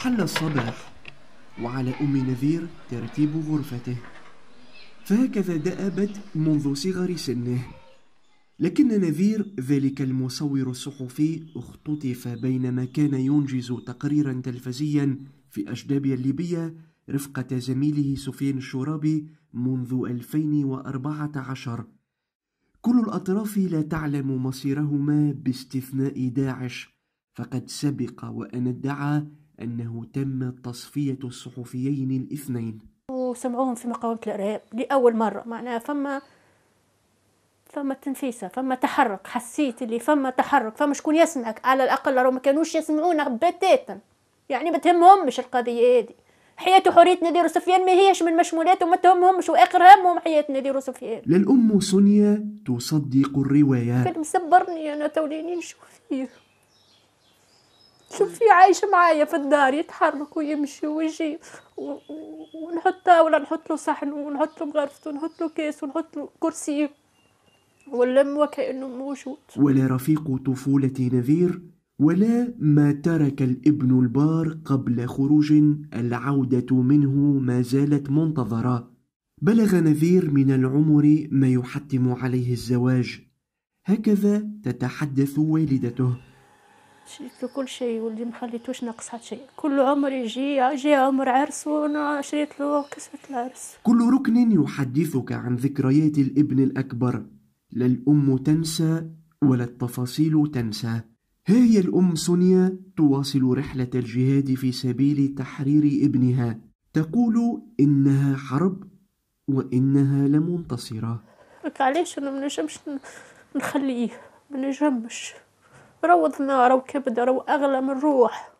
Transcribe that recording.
حل الصباح وعلى أم نذير ترتيب غرفته فهكذا دأبت منذ صغر سنه لكن نذير ذلك المصور الصحفي اختطف بينما كان ينجز تقريرا تلفزيا في أجدابيا الليبية رفقة زميله سفيان الشرابي منذ 2014 كل الأطراف لا تعلم مصيرهما باستثناء داعش فقد سبق وأن ادعى أنه تم تصفية الصحفيين الاثنين وسمعوهم في مقاومة الإرهاب لأول مرة معناها فما فما تنفيسه فما تحرك حسيت اللي فما تحرك فما شكون يسمعك على الاقل راهو ما كانوش يسمعونا بتاتا يعني ما تهمهمش القضيه هذه حياة حرية ديرو سفيان ما هيش من مشمولات وما تهمهمش واخر همهم حياة ديرو سفيان للام سونيا تصدق الروايه كان مصبرني انا توليني نشوف فيه شوفي عايش معايا في الدار يتحرك ويمشي ويجي ونحط طاولة نحط له صحن ونحط له مغرفته ونحط له كاس ونحط له كرسي واللم وكأنه موجود ولا رفيق طفولة نذير ولا ما ترك الابن البار قبل خروج العودة منه ما زالت منتظرة بلغ نذير من العمر ما يحتم عليه الزواج هكذا تتحدث والدته شريت له كل شيء ولدي ما خليتوش ناقص حتى شيء كل عمر يجي جاء عمر عرس وانا شريت له كسرة العرس كل ركن يحدثك عن ذكريات الابن الاكبر لا الام تنسى ولا التفاصيل تنسى ها هي الام سونيا تواصل رحله الجهاد في سبيل تحرير ابنها تقول انها حرب وانها لمنتصره علاش انا ما نجمش نخليه ما نجمش روضنا رو كبد رو أغلى من روح